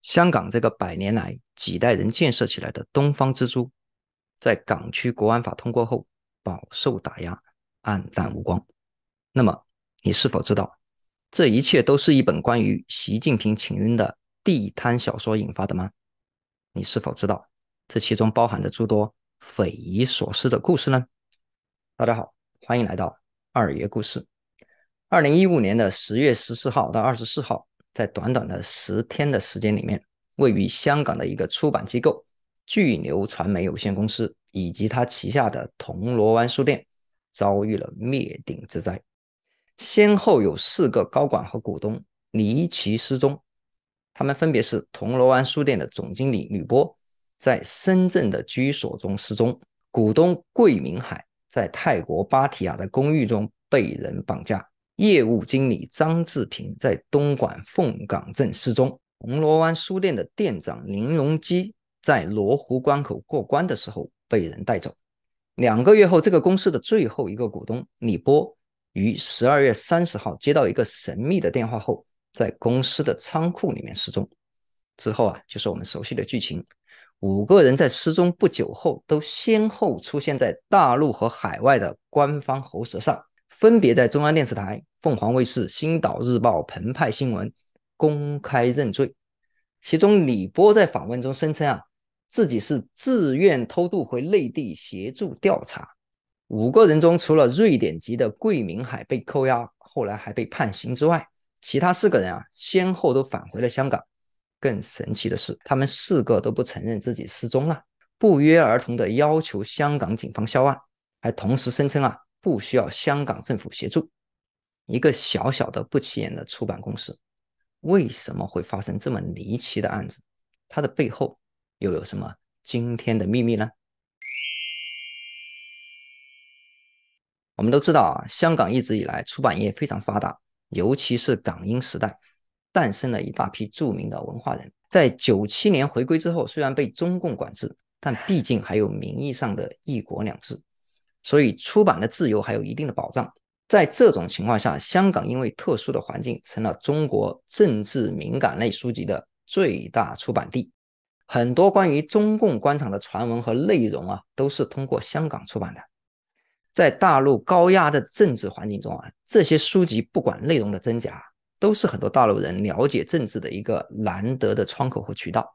香港这个百年来几代人建设起来的东方之珠，在港区国安法通过后饱受打压，黯淡无光。那么，你是否知道这一切都是一本关于习近平情人的地摊小说引发的吗？你是否知道这其中包含着诸多匪夷所思的故事呢？大家好，欢迎来到二爷故事。二零一五年的十月十四号到二十四号，在短短的十天的时间里面，位于香港的一个出版机构巨牛传媒有限公司以及它旗下的铜锣湾书店遭遇了灭顶之灾，先后有四个高管和股东离奇失踪，他们分别是铜锣湾书店的总经理吕波在深圳的居所中失踪，股东桂明海在泰国芭提雅的公寓中被人绑架。业务经理张志平在东莞凤岗镇失踪。铜锣湾书店的店长林荣基在罗湖关口过关的时候被人带走。两个月后，这个公司的最后一个股东李波于十二月三十号接到一个神秘的电话后，在公司的仓库里面失踪。之后啊，就是我们熟悉的剧情：五个人在失踪不久后都先后出现在大陆和海外的官方喉舌上。分别在中央电视台、凤凰卫视、《星岛日报》、《澎湃新闻》公开认罪。其中，李波在访问中声称啊，自己是自愿偷渡回内地协助调查。五个人中，除了瑞典籍的桂明海被扣押，后来还被判刑之外，其他四个人啊，先后都返回了香港。更神奇的是，他们四个都不承认自己失踪了，不约而同的要求香港警方销案，还同时声称啊。不需要香港政府协助，一个小小的不起眼的出版公司，为什么会发生这么离奇的案子？它的背后又有什么惊天的秘密呢？我们都知道啊，香港一直以来出版业非常发达，尤其是港英时代，诞生了一大批著名的文化人。在九七年回归之后，虽然被中共管制，但毕竟还有名义上的一国两制。所以，出版的自由还有一定的保障。在这种情况下，香港因为特殊的环境，成了中国政治敏感类书籍的最大出版地。很多关于中共官场的传闻和内容啊，都是通过香港出版的。在大陆高压的政治环境中啊，这些书籍不管内容的真假，都是很多大陆人了解政治的一个难得的窗口和渠道。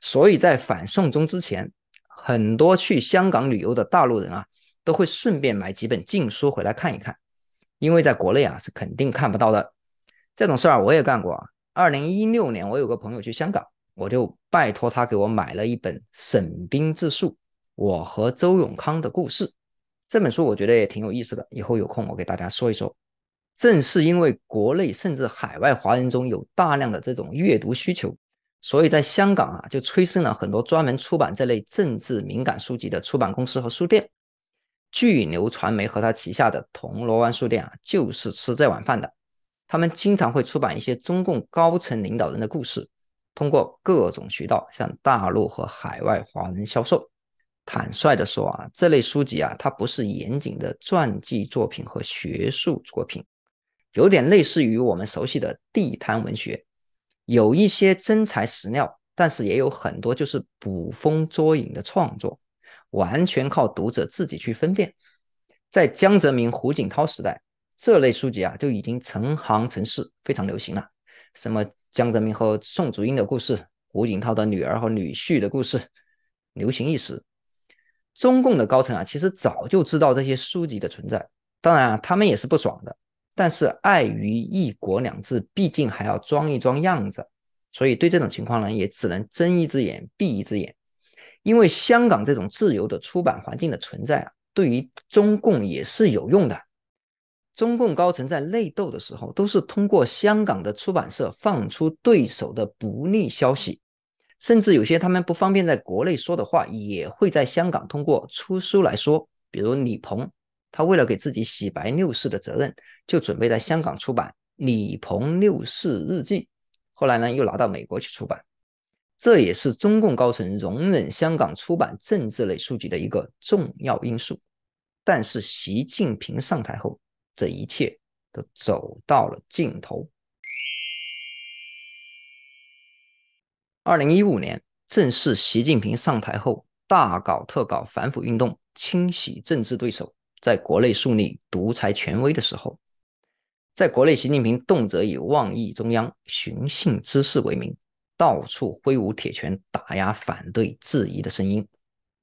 所以在反送中之前，很多去香港旅游的大陆人啊。都会顺便买几本禁书回来看一看，因为在国内啊是肯定看不到的。这种事儿我也干过啊。二零一六年我有个朋友去香港，我就拜托他给我买了一本《沈冰自述：我和周永康的故事》这本书，我觉得也挺有意思的。以后有空我给大家说一说。正是因为国内甚至海外华人中有大量的这种阅读需求，所以在香港啊就催生了很多专门出版这类政治敏感书籍的出版公司和书店。巨牛传媒和他旗下的铜锣湾书店啊，就是吃这碗饭的。他们经常会出版一些中共高层领导人的故事，通过各种渠道向大陆和海外华人销售。坦率地说啊，这类书籍啊，它不是严谨的传记作品和学术作品，有点类似于我们熟悉的地摊文学。有一些真材实料，但是也有很多就是捕风捉影的创作。完全靠读者自己去分辨。在江泽民、胡锦涛时代，这类书籍啊就已经成行成市，非常流行了。什么江泽民和宋祖英的故事，胡锦涛的女儿和女婿的故事，流行一时。中共的高层啊，其实早就知道这些书籍的存在，当然啊，他们也是不爽的，但是碍于一国两制，毕竟还要装一装样子，所以对这种情况呢，也只能睁一只眼闭一只眼。因为香港这种自由的出版环境的存在啊，对于中共也是有用的。中共高层在内斗的时候，都是通过香港的出版社放出对手的不利消息，甚至有些他们不方便在国内说的话，也会在香港通过出书来说。比如李鹏，他为了给自己洗白六四的责任，就准备在香港出版《李鹏六四日记》，后来呢，又拿到美国去出版。这也是中共高层容忍香港出版政治类书籍的一个重要因素。但是，习近平上台后，这一切都走到了尽头。二零一五年，正是习近平上台后大搞特搞反腐运动、清洗政治对手，在国内树立独裁权威的时候，在国内，习近平动辄以妄议中央、寻衅滋事为名。到处挥舞铁拳打压反对质疑的声音，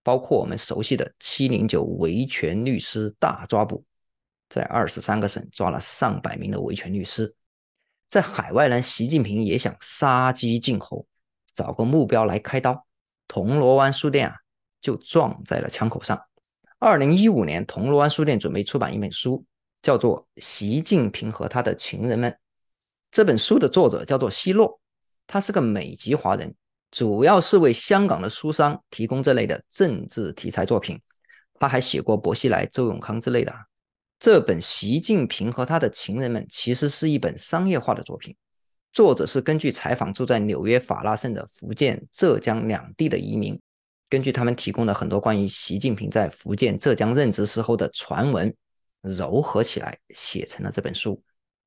包括我们熟悉的七零九维权律师大抓捕，在二十三个省抓了上百名的维权律师。在海外呢，习近平也想杀鸡儆猴，找个目标来开刀。铜锣湾书店啊，就撞在了枪口上。二零一五年，铜锣湾书店准备出版一本书，叫做《习近平和他的情人们》。这本书的作者叫做希洛。他是个美籍华人，主要是为香港的书商提供这类的政治题材作品。他还写过薄熙来、周永康之类的。这本《习近平和他的情人们》其实是一本商业化的作品，作者是根据采访住在纽约法拉盛的福建、浙江两地的移民，根据他们提供的很多关于习近平在福建、浙江任职时候的传闻糅合起来写成了这本书。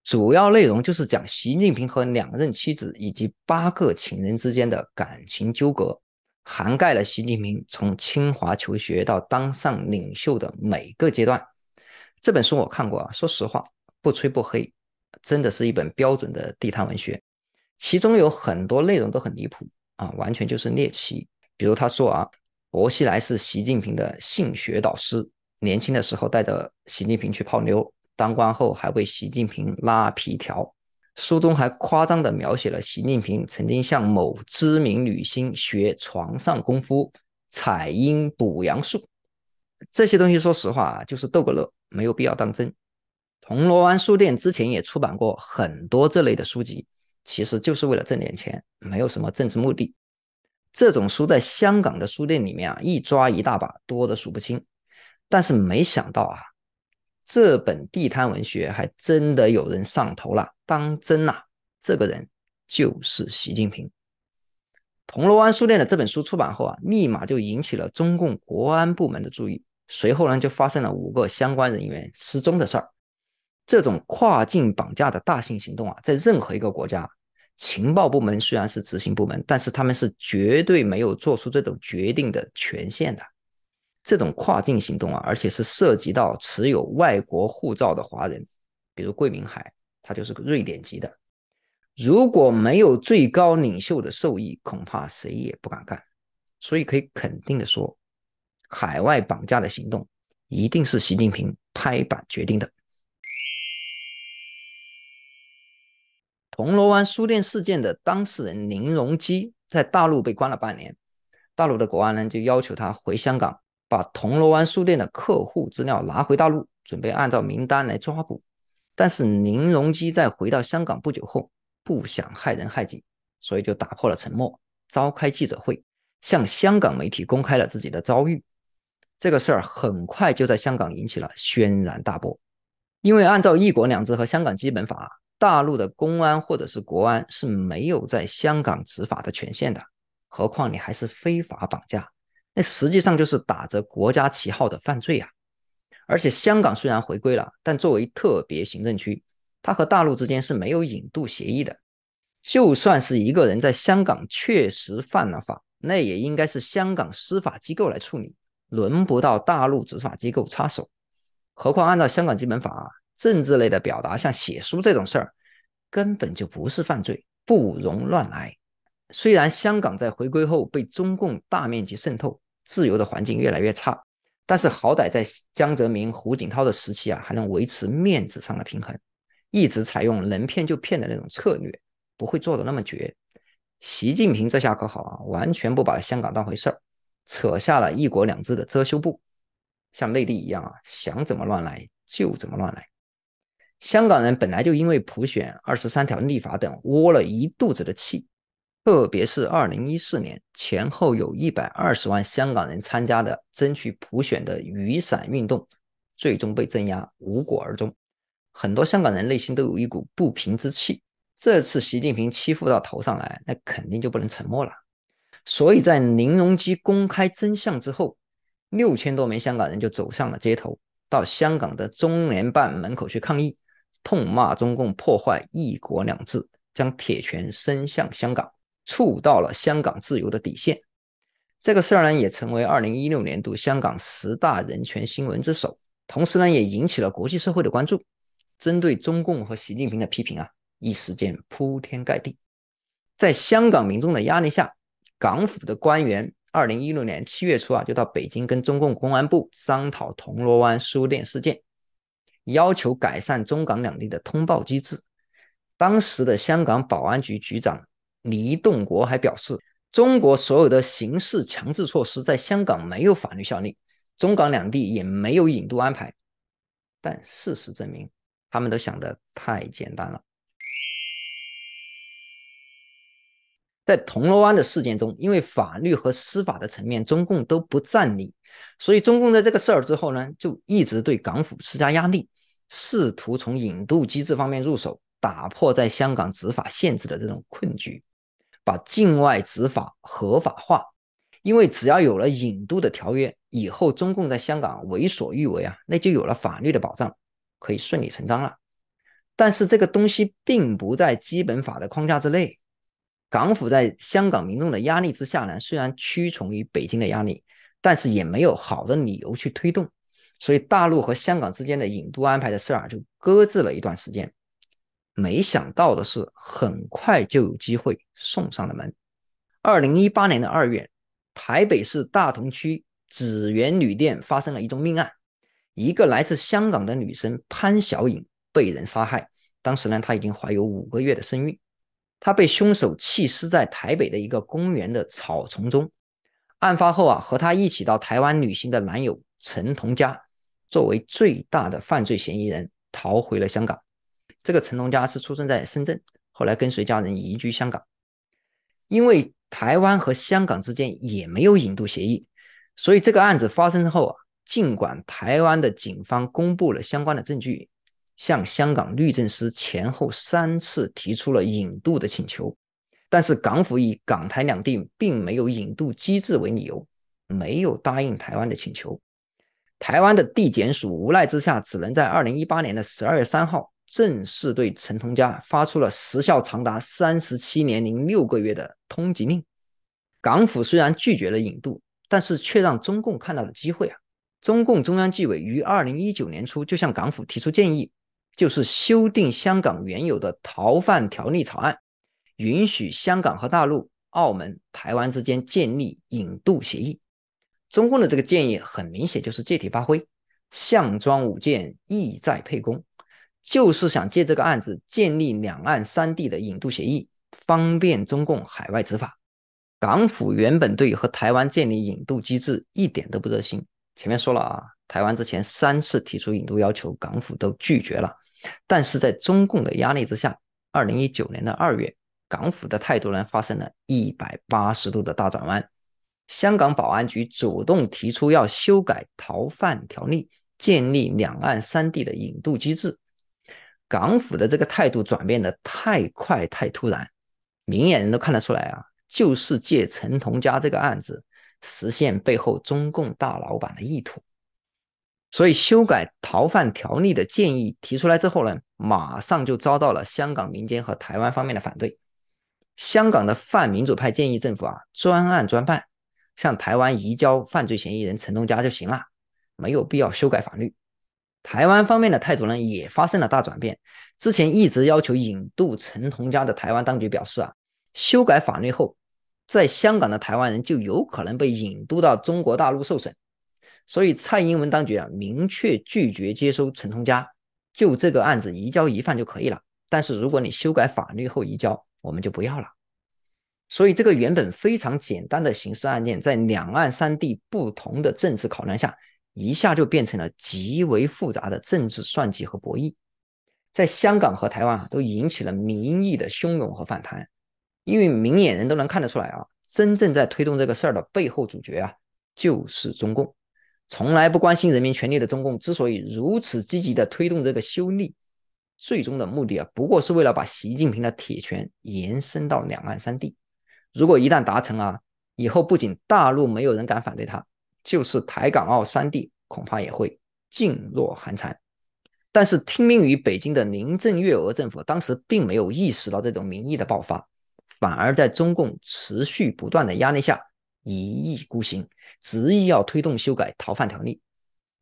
主要内容就是讲习近平和两任妻子以及八个情人之间的感情纠葛，涵盖了习近平从清华求学到当上领袖的每个阶段。这本书我看过啊，说实话，不吹不黑，真的是一本标准的地摊文学。其中有很多内容都很离谱啊，完全就是猎奇。比如他说啊，薄熙来是习近平的性学导师，年轻的时候带着习近平去泡妞。当官后还为习近平拉皮条，书中还夸张的描写了习近平曾经向某知名女星学床上功夫、采阴补阳术，这些东西说实话啊，就是逗个乐，没有必要当真。铜锣湾书店之前也出版过很多这类的书籍，其实就是为了挣点钱，没有什么政治目的。这种书在香港的书店里面啊，一抓一大把，多的数不清。但是没想到啊。这本地摊文学还真的有人上头了，当真呐！这个人就是习近平。铜锣湾书店的这本书出版后啊，立马就引起了中共国安部门的注意。随后呢，就发生了五个相关人员失踪的事儿。这种跨境绑架的大型行动啊，在任何一个国家，情报部门虽然是执行部门，但是他们是绝对没有做出这种决定的权限的。这种跨境行动啊，而且是涉及到持有外国护照的华人，比如桂明海，他就是个瑞典籍的。如果没有最高领袖的授意，恐怕谁也不敢干。所以可以肯定的说，海外绑架的行动一定是习近平拍板决定的。铜锣湾书店事件的当事人林荣基在大陆被关了半年，大陆的国安呢就要求他回香港。把铜锣湾书店的客户资料拿回大陆，准备按照名单来抓捕。但是林荣基在回到香港不久后，不想害人害己，所以就打破了沉默，召开记者会，向香港媒体公开了自己的遭遇。这个事儿很快就在香港引起了轩然大波。因为按照一国两制和香港基本法，大陆的公安或者是国安是没有在香港执法的权限的，何况你还是非法绑架。那实际上就是打着国家旗号的犯罪啊！而且香港虽然回归了，但作为特别行政区，它和大陆之间是没有引渡协议的。就算是一个人在香港确实犯了法，那也应该是香港司法机构来处理，轮不到大陆执法机构插手。何况按照香港基本法，啊，政治类的表达，像写书这种事儿，根本就不是犯罪，不容乱来。虽然香港在回归后被中共大面积渗透。自由的环境越来越差，但是好歹在江泽民、胡锦涛的时期啊，还能维持面子上的平衡，一直采用能骗就骗的那种策略，不会做的那么绝。习近平这下可好啊，完全不把香港当回事儿，扯下了一国两制的遮羞布，像内地一样啊，想怎么乱来就怎么乱来。香港人本来就因为普选、二十三条立法等窝了一肚子的气。特别是二零一四年前后，有一百二十万香港人参加的争取普选的雨伞运动，最终被镇压，无果而终。很多香港人内心都有一股不平之气，这次习近平欺负到头上来，那肯定就不能沉默了。所以在林荣基公开真相之后，六千多名香港人就走上了街头，到香港的中联办门口去抗议，痛骂中共破坏“一国两制”，将铁拳伸向香港。触到了香港自由的底线，这个事儿呢，也成为二零一六年度香港十大人权新闻之首，同时呢，也引起了国际社会的关注。针对中共和习近平的批评啊，一时间铺天盖地。在香港民众的压力下，港府的官员二零一六年七月初啊，就到北京跟中共公安部商讨铜锣湾书店事件，要求改善中港两地的通报机制。当时的香港保安局局长。黎栋国还表示，中国所有的刑事强制措施在香港没有法律效力，中港两地也没有引渡安排。但事实证明，他们都想的太简单了。在铜锣湾的事件中，因为法律和司法的层面，中共都不占理，所以中共在这个事儿之后呢，就一直对港府施加压力，试图从引渡机制方面入手，打破在香港执法限制的这种困局。把境外执法合法化，因为只要有了引渡的条约，以后中共在香港为所欲为啊，那就有了法律的保障，可以顺理成章了。但是这个东西并不在基本法的框架之内，港府在香港民众的压力之下呢，虽然屈从于北京的压力，但是也没有好的理由去推动，所以大陆和香港之间的引渡安排的事儿就搁置了一段时间。没想到的是，很快就有机会送上了门。二零一八年的二月，台北市大同区紫园旅店发生了一宗命案，一个来自香港的女生潘小颖被人杀害。当时呢，她已经怀有五个月的身孕，她被凶手弃尸在台北的一个公园的草丛中。案发后啊，和她一起到台湾旅行的男友陈同佳作为最大的犯罪嫌疑人逃回了香港。这个成龙家是出生在深圳，后来跟随家人移居香港。因为台湾和香港之间也没有引渡协议，所以这个案子发生后啊，尽管台湾的警方公布了相关的证据，向香港律政司前后三次提出了引渡的请求，但是港府以港台两地并没有引渡机制为理由，没有答应台湾的请求。台湾的地检署无奈之下，只能在二零一八年的十二月三号。正式对陈同佳发出了时效长达三十七年零六个月的通缉令。港府虽然拒绝了引渡，但是却让中共看到了机会啊！中共中央纪委于二零一九年初就向港府提出建议，就是修订香港原有的逃犯条例草案，允许香港和大陆、澳门、台湾之间建立引渡协议。中共的这个建议很明显就是借题发挥，项庄舞剑，意在沛公。就是想借这个案子建立两岸三地的引渡协议，方便中共海外执法。港府原本对和台湾建立引渡机制一点都不热心。前面说了啊，台湾之前三次提出引渡要求，港府都拒绝了。但是在中共的压力之下，二零一九年的二月，港府的态度呢发生了一百八十度的大转弯。香港保安局主动提出要修改逃犯条例，建立两岸三地的引渡机制。港府的这个态度转变的太快太突然，明眼人都看得出来啊，就是借陈同佳这个案子实现背后中共大老板的意图。所以修改逃犯条例的建议提出来之后呢，马上就遭到了香港民间和台湾方面的反对。香港的泛民主派建议政府啊，专案专办，向台湾移交犯罪嫌疑人陈同佳就行了，没有必要修改法律。台湾方面的态度呢，也发生了大转变。之前一直要求引渡陈同佳的台湾当局表示啊，修改法律后，在香港的台湾人就有可能被引渡到中国大陆受审。所以蔡英文当局啊，明确拒绝接收陈同佳，就这个案子移交疑犯就可以了。但是如果你修改法律后移交，我们就不要了。所以这个原本非常简单的刑事案件，在两岸三地不同的政治考量下。一下就变成了极为复杂的政治算计和博弈，在香港和台湾啊都引起了民意的汹涌和反弹，因为明眼人都能看得出来啊，真正在推动这个事儿的背后主角啊就是中共，从来不关心人民权利的中共之所以如此积极地推动这个修例，最终的目的啊不过是为了把习近平的铁拳延伸到两岸三地，如果一旦达成啊，以后不仅大陆没有人敢反对他。就是台港澳三地恐怕也会噤若寒蝉，但是听命于北京的林郑月娥政府当时并没有意识到这种民意的爆发，反而在中共持续不断的压力下一意孤行，执意要推动修改逃犯条例。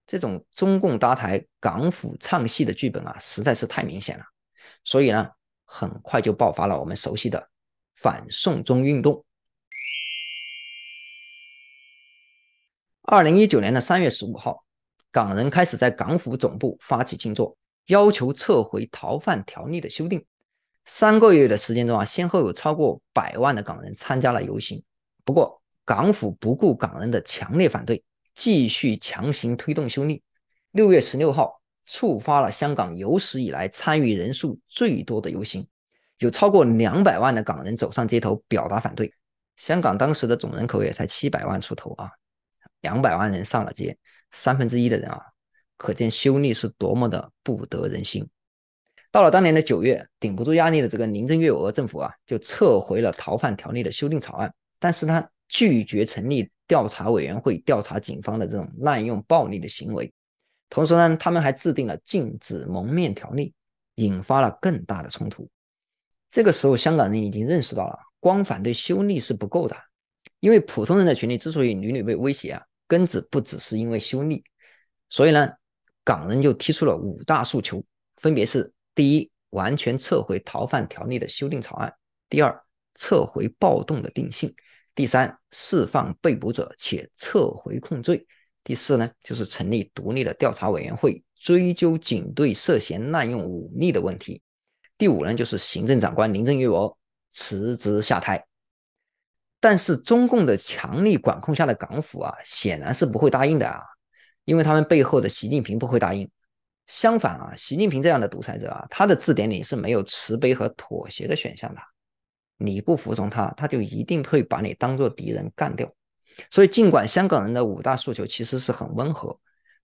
这种中共搭台港府唱戏的剧本啊，实在是太明显了，所以呢，很快就爆发了我们熟悉的反送中运动。二零一九年的三月十五号，港人开始在港府总部发起静坐，要求撤回逃犯条例的修订。三个月的时间中啊，先后有超过百万的港人参加了游行。不过，港府不顾港人的强烈反对，继续强行推动修订。六月十六号，触发了香港有史以来参与人数最多的游行，有超过两百万的港人走上街头表达反对。香港当时的总人口也才七百万出头啊。两百万人上了街，三分之一的人啊，可见修例是多么的不得人心。到了当年的九月，顶不住压力的这个林郑月娥政府啊，就撤回了逃犯条例的修订草案，但是他拒绝成立调查委员会调查警方的这种滥用暴力的行为。同时呢，他们还制定了禁止蒙面条例，引发了更大的冲突。这个时候，香港人已经认识到了，光反对修例是不够的，因为普通人的权利之所以屡屡被威胁啊。根子不只是因为修例，所以呢，港人就提出了五大诉求，分别是：第一，完全撤回逃犯条例的修订草案；第二，撤回暴动的定性；第三，释放被捕者且撤回控罪；第四呢，就是成立独立的调查委员会，追究警队涉嫌滥用武力的问题；第五呢，就是行政长官林郑月娥辞职下台。但是中共的强力管控下的港府啊，显然是不会答应的啊，因为他们背后的习近平不会答应。相反啊，习近平这样的独裁者啊，他的字典里是没有慈悲和妥协的选项的。你不服从他，他就一定会把你当做敌人干掉。所以，尽管香港人的五大诉求其实是很温和，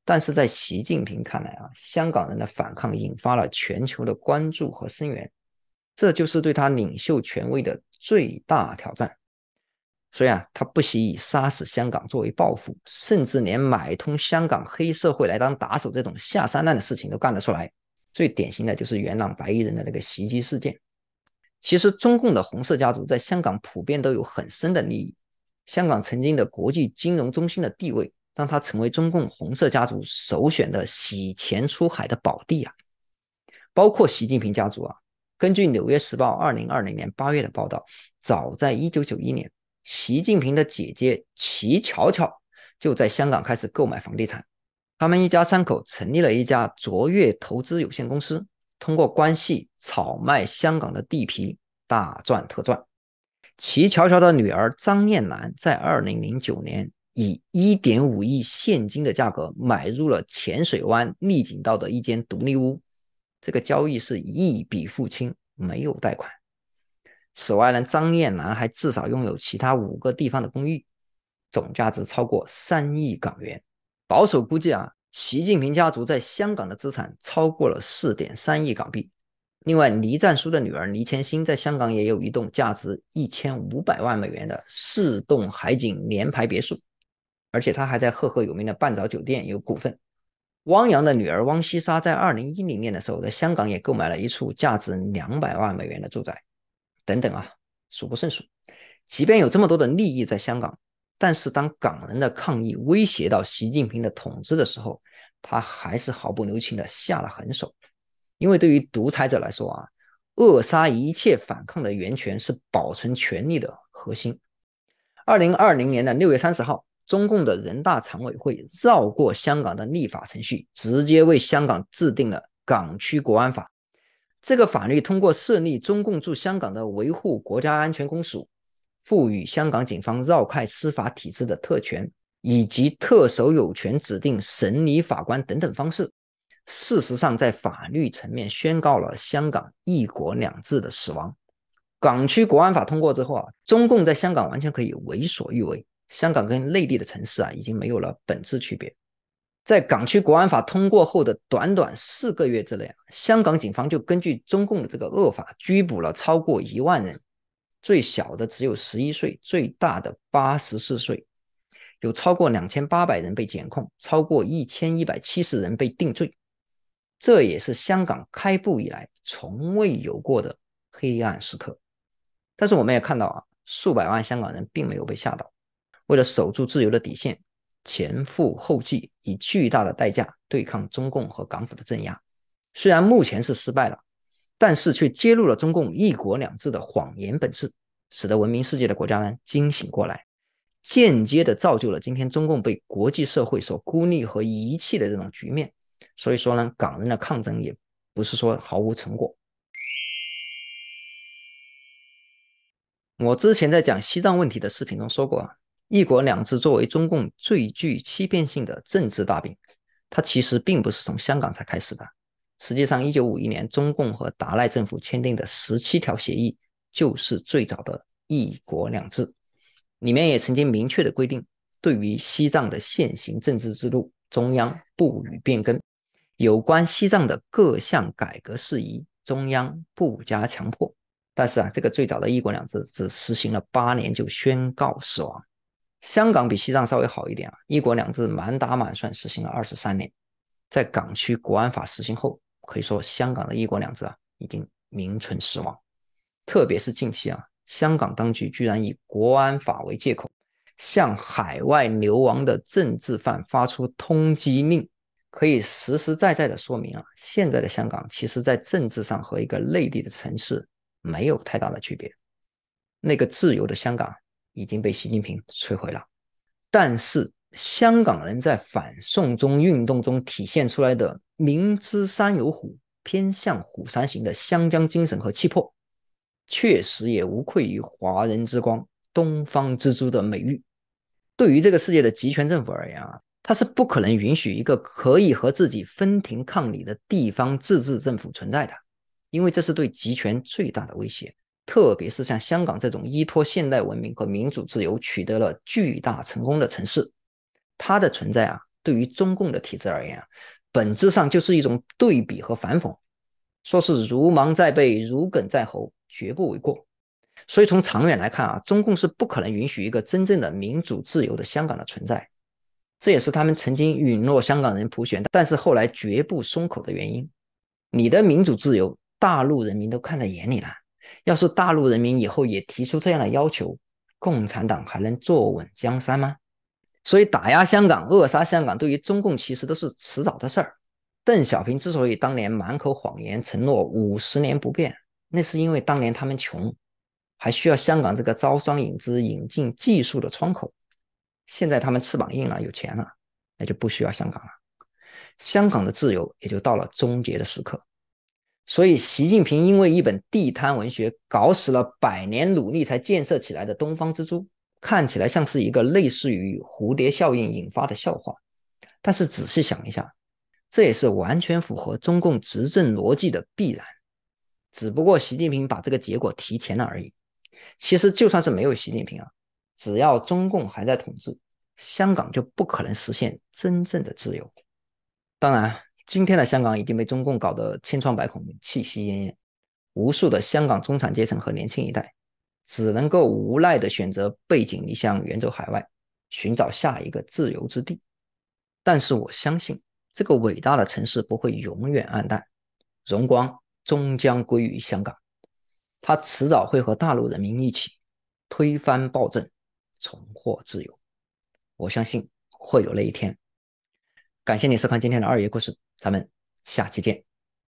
但是在习近平看来啊，香港人的反抗引发了全球的关注和声援，这就是对他领袖权威的最大挑战。所以啊，他不惜以杀死香港作为报复，甚至连买通香港黑社会来当打手这种下三滥的事情都干得出来。最典型的就是元朗白衣人的那个袭击事件。其实，中共的红色家族在香港普遍都有很深的利益。香港曾经的国际金融中心的地位，让它成为中共红色家族首选的洗钱出海的宝地啊。包括习近平家族啊，根据《纽约时报》二零二零年八月的报道，早在一九九一年。习近平的姐姐齐巧巧就在香港开始购买房地产，他们一家三口成立了一家卓越投资有限公司，通过关系炒卖香港的地皮，大赚特赚。齐巧巧的女儿张艳楠在2009年以1.5亿现金的价格买入了浅水湾丽景道的一间独立屋，这个交易是一笔付清，没有贷款。此外呢，张燕南还至少拥有其他五个地方的公寓，总价值超过三亿港元。保守估计啊，习近平家族在香港的资产超过了四点三亿港币。另外，倪湛书的女儿倪千欣在香港也有一栋价值一千五百万美元的四栋海景联排别墅，而且她还在赫赫有名的半岛酒店有股份。汪洋的女儿汪西莎在二零一零年的时候在香港也购买了一处价值两百万美元的住宅。等等啊，数不胜数。即便有这么多的利益在香港，但是当港人的抗议威胁到习近平的统治的时候，他还是毫不留情的下了狠手。因为对于独裁者来说啊，扼杀一切反抗的源泉是保存权力的核心。二零二零年的六月三十号，中共的人大常委会绕过香港的立法程序，直接为香港制定了港区国安法。这个法律通过设立中共驻香港的维护国家安全公署，赋予香港警方绕开司法体制的特权，以及特首有权指定审理法官等等方式，事实上在法律层面宣告了香港“一国两制”的死亡。港区国安法通过之后啊，中共在香港完全可以为所欲为，香港跟内地的城市啊已经没有了本质区别。在港区国安法通过后的短短四个月之内，香港警方就根据中共的这个恶法拘捕了超过一万人，最小的只有十一岁，最大的八十四岁，有超过两千八百人被检控，超过一千一百七十人被定罪，这也是香港开埠以来从未有过的黑暗时刻。但是我们也看到啊，数百万香港人并没有被吓倒，为了守住自由的底线。前赴后继，以巨大的代价对抗中共和港府的镇压。虽然目前是失败了，但是却揭露了中共“一国两制”的谎言本质，使得闻名世界的国家呢惊醒过来，间接的造就了今天中共被国际社会所孤立和遗弃的这种局面。所以说呢，港人的抗争也不是说毫无成果。我之前在讲西藏问题的视频中说过啊。“一国两制”作为中共最具欺骗性的政治大饼，它其实并不是从香港才开始的。实际上，1951年中共和达赖政府签订的十七条协议就是最早的一国两制，里面也曾经明确的规定，对于西藏的现行政治制度，中央不予变更；有关西藏的各项改革事宜，中央不加强迫。但是啊，这个最早的一国两制只实行了八年就宣告死亡。香港比西藏稍微好一点啊，一国两制满打满算实行了二十三年，在港区国安法实行后，可以说香港的一国两制啊已经名存实亡。特别是近期啊，香港当局居然以国安法为借口，向海外流亡的政治犯发出通缉令，可以实实在在的说明啊，现在的香港其实在政治上和一个内地的城市没有太大的区别，那个自由的香港。已经被习近平摧毁了，但是香港人在反送中运动中体现出来的明知山有虎，偏向虎山行的香江精神和气魄，确实也无愧于华人之光、东方之珠的美誉。对于这个世界的集权政府而言啊，他是不可能允许一个可以和自己分庭抗礼的地方自治政府存在的，因为这是对集权最大的威胁。特别是像香港这种依托现代文明和民主自由取得了巨大成功的城市，它的存在啊，对于中共的体制而言啊，本质上就是一种对比和反讽，说是如芒在背，如鲠在喉，绝不为过。所以从长远来看啊，中共是不可能允许一个真正的民主自由的香港的存在，这也是他们曾经允诺香港人普选，但是后来绝不松口的原因。你的民主自由，大陆人民都看在眼里了。要是大陆人民以后也提出这样的要求，共产党还能坐稳江山吗？所以打压香港、扼杀香港，对于中共其实都是迟早的事儿。邓小平之所以当年满口谎言承诺五十年不变，那是因为当年他们穷，还需要香港这个招商引资、引进技术的窗口。现在他们翅膀硬了、有钱了，那就不需要香港了，香港的自由也就到了终结的时刻。所以，习近平因为一本地摊文学，搞死了百年努力才建设起来的东方之珠，看起来像是一个类似于蝴蝶效应引发的笑话。但是仔细想一下，这也是完全符合中共执政逻辑的必然，只不过习近平把这个结果提前了而已。其实就算是没有习近平啊，只要中共还在统治，香港就不可能实现真正的自由。当然。今天的香港已经被中共搞得千疮百孔，气息奄奄。无数的香港中产阶层和年轻一代，只能够无奈的选择背井离乡，远走海外，寻找下一个自由之地。但是我相信，这个伟大的城市不会永远暗淡，荣光终将归于香港。它迟早会和大陆人民一起，推翻暴政，重获自由。我相信会有那一天。感谢你收看今天的二爷故事，咱们下期见。